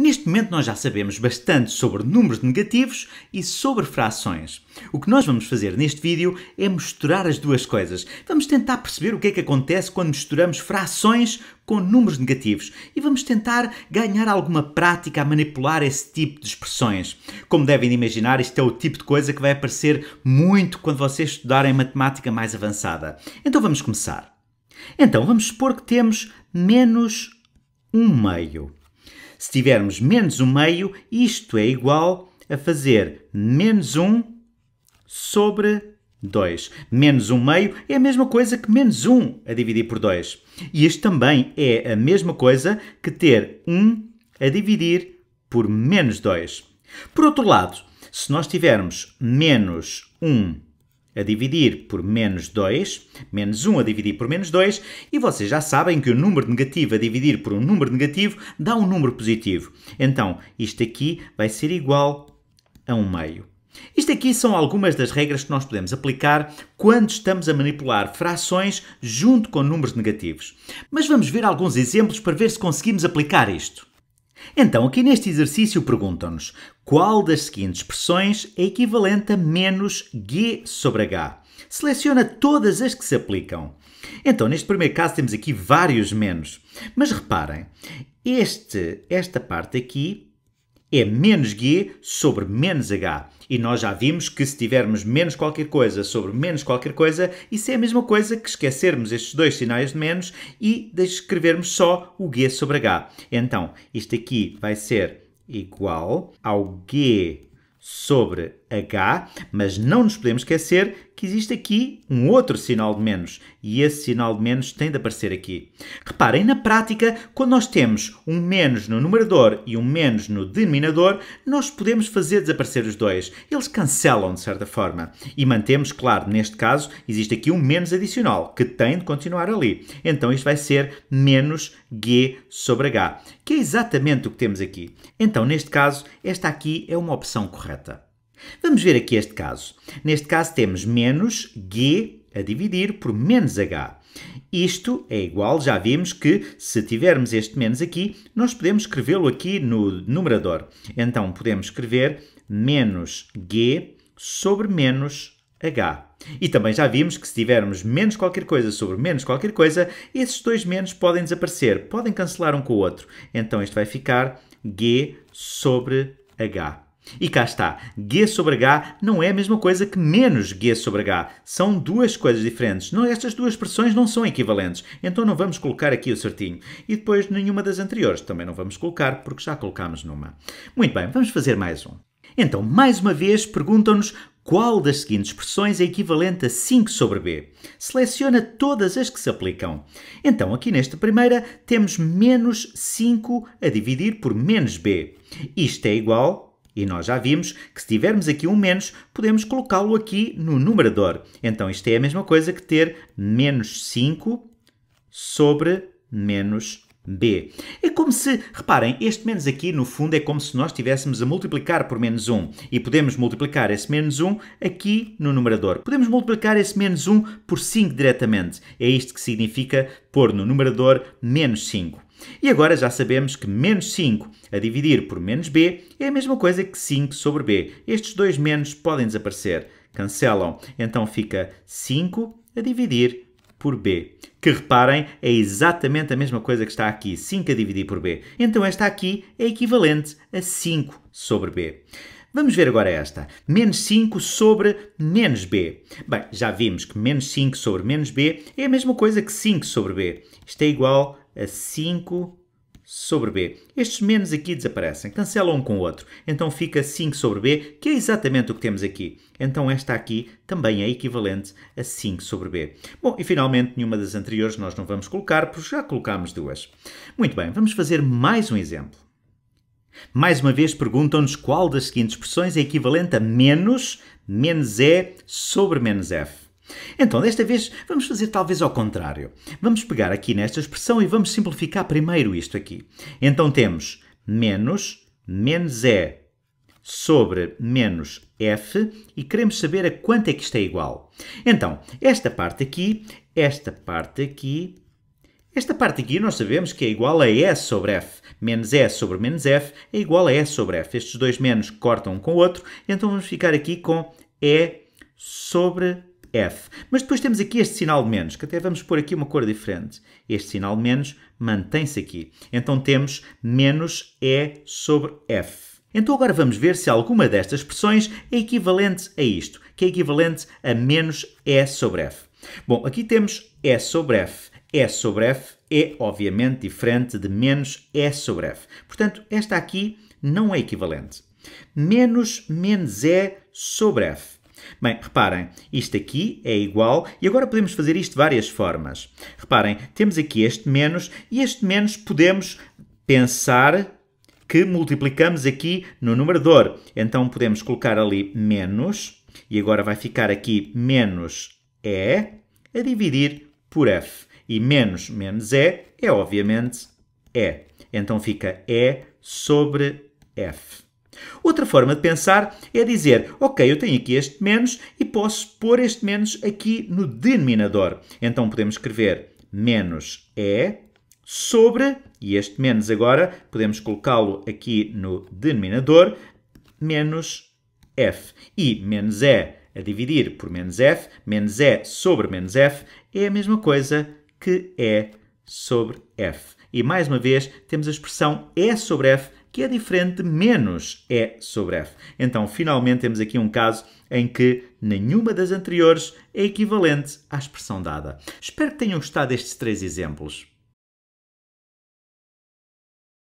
Neste momento nós já sabemos bastante sobre números negativos e sobre frações. O que nós vamos fazer neste vídeo é misturar as duas coisas. Vamos tentar perceber o que é que acontece quando misturamos frações com números negativos e vamos tentar ganhar alguma prática a manipular esse tipo de expressões. Como devem imaginar, isto é o tipo de coisa que vai aparecer muito quando vocês estudarem matemática mais avançada. Então vamos começar. Então vamos supor que temos menos 1 meio. Se tivermos menos 1 meio, isto é igual a fazer menos 1 sobre 2. Menos 1 meio é a mesma coisa que menos 1 a dividir por 2. E isto também é a mesma coisa que ter 1 a dividir por menos 2. Por outro lado, se nós tivermos menos 1 a dividir por menos 2, menos 1 a dividir por menos 2, e vocês já sabem que o número negativo a dividir por um número negativo dá um número positivo. Então, isto aqui vai ser igual a 1 meio. Isto aqui são algumas das regras que nós podemos aplicar quando estamos a manipular frações junto com números negativos. Mas vamos ver alguns exemplos para ver se conseguimos aplicar isto. Então, aqui neste exercício perguntam-nos qual das seguintes expressões é equivalente a menos g sobre h. Seleciona todas as que se aplicam. Então, neste primeiro caso temos aqui vários menos. Mas reparem, este, esta parte aqui é menos G sobre menos H. E nós já vimos que se tivermos menos qualquer coisa sobre menos qualquer coisa, isso é a mesma coisa que esquecermos estes dois sinais de menos e escrevermos só o G sobre H. Então, isto aqui vai ser igual ao G sobre H, mas não nos podemos esquecer que existe aqui um outro sinal de menos e esse sinal de menos tem de aparecer aqui. Reparem, na prática, quando nós temos um menos no numerador e um menos no denominador, nós podemos fazer desaparecer os dois. Eles cancelam de certa forma. E mantemos, claro, neste caso, existe aqui um menos adicional que tem de continuar ali. Então isto vai ser menos G sobre H, que é exatamente o que temos aqui. Então, neste caso, esta aqui é uma opção correta. Vamos ver aqui este caso. Neste caso temos menos g a dividir por menos h. Isto é igual, já vimos que se tivermos este menos aqui, nós podemos escrevê-lo aqui no numerador. Então podemos escrever menos g sobre menos h. E também já vimos que se tivermos menos qualquer coisa sobre menos qualquer coisa, esses dois menos podem desaparecer, podem cancelar um com o outro. Então isto vai ficar g sobre h. E cá está, G sobre H não é a mesma coisa que menos G sobre H. São duas coisas diferentes. Não, estas duas expressões não são equivalentes. Então não vamos colocar aqui o certinho. E depois nenhuma das anteriores também não vamos colocar, porque já colocámos numa. Muito bem, vamos fazer mais um. Então, mais uma vez, perguntam-nos qual das seguintes expressões é equivalente a 5 sobre b? Seleciona todas as que se aplicam. Então, aqui nesta primeira, temos menos 5 a dividir por menos b. Isto é igual e nós já vimos que se tivermos aqui um menos, podemos colocá-lo aqui no numerador. Então isto é a mesma coisa que ter menos 5 sobre menos b. É como se, reparem, este menos aqui no fundo é como se nós estivéssemos a multiplicar por menos 1 e podemos multiplicar esse menos 1 aqui no numerador. Podemos multiplicar esse menos 1 por 5 diretamente. É isto que significa pôr no numerador menos 5. E agora já sabemos que menos 5 a dividir por menos b é a mesma coisa que 5 sobre b. Estes dois menos podem desaparecer, cancelam. Então fica 5 a dividir por b. Que reparem, é exatamente a mesma coisa que está aqui, 5 a dividir por b. Então esta aqui é equivalente a 5 sobre b. Vamos ver agora esta. Menos 5 sobre menos b. Bem, já vimos que menos 5 sobre menos b é a mesma coisa que 5 sobre b. Isto é igual a 5 sobre b. Estes menos aqui desaparecem, cancelam um com o outro. Então fica 5 sobre b, que é exatamente o que temos aqui. Então esta aqui também é equivalente a 5 sobre b. Bom, e finalmente nenhuma das anteriores nós não vamos colocar, porque já colocámos duas. Muito bem, vamos fazer mais um exemplo. Mais uma vez perguntam-nos qual das seguintes expressões é equivalente a menos menos e sobre menos f. Então, desta vez, vamos fazer talvez ao contrário. Vamos pegar aqui nesta expressão e vamos simplificar primeiro isto aqui. Então temos menos, menos E sobre menos F e queremos saber a quanto é que isto é igual. Então, esta parte aqui, esta parte aqui, esta parte aqui nós sabemos que é igual a E sobre F. Menos E sobre menos F é igual a E sobre F. Estes dois menos cortam um com o outro, então vamos ficar aqui com E sobre F F. Mas depois temos aqui este sinal de menos, que até vamos pôr aqui uma cor diferente. Este sinal de menos mantém-se aqui. Então temos menos E sobre F. Então agora vamos ver se alguma destas expressões é equivalente a isto, que é equivalente a menos E sobre F. Bom, aqui temos E sobre F. E sobre F é, obviamente, diferente de menos E sobre F. Portanto, esta aqui não é equivalente. Menos menos E sobre F. Bem, reparem, isto aqui é igual e agora podemos fazer isto de várias formas. Reparem, temos aqui este menos e este menos podemos pensar que multiplicamos aqui no numerador. Então podemos colocar ali menos e agora vai ficar aqui menos E a dividir por F. E menos menos E é obviamente E. Então fica E sobre F. Outra forma de pensar é dizer, ok, eu tenho aqui este menos e posso pôr este menos aqui no denominador. Então podemos escrever menos E é sobre, e este menos agora podemos colocá-lo aqui no denominador, menos F. E menos E é, a dividir por menos F, menos E é sobre menos F é a mesma coisa que E sobre F. E mais uma vez temos a expressão E sobre F que é diferente de menos E é sobre F. Então, finalmente, temos aqui um caso em que nenhuma das anteriores é equivalente à expressão dada. Espero que tenham gostado destes três exemplos.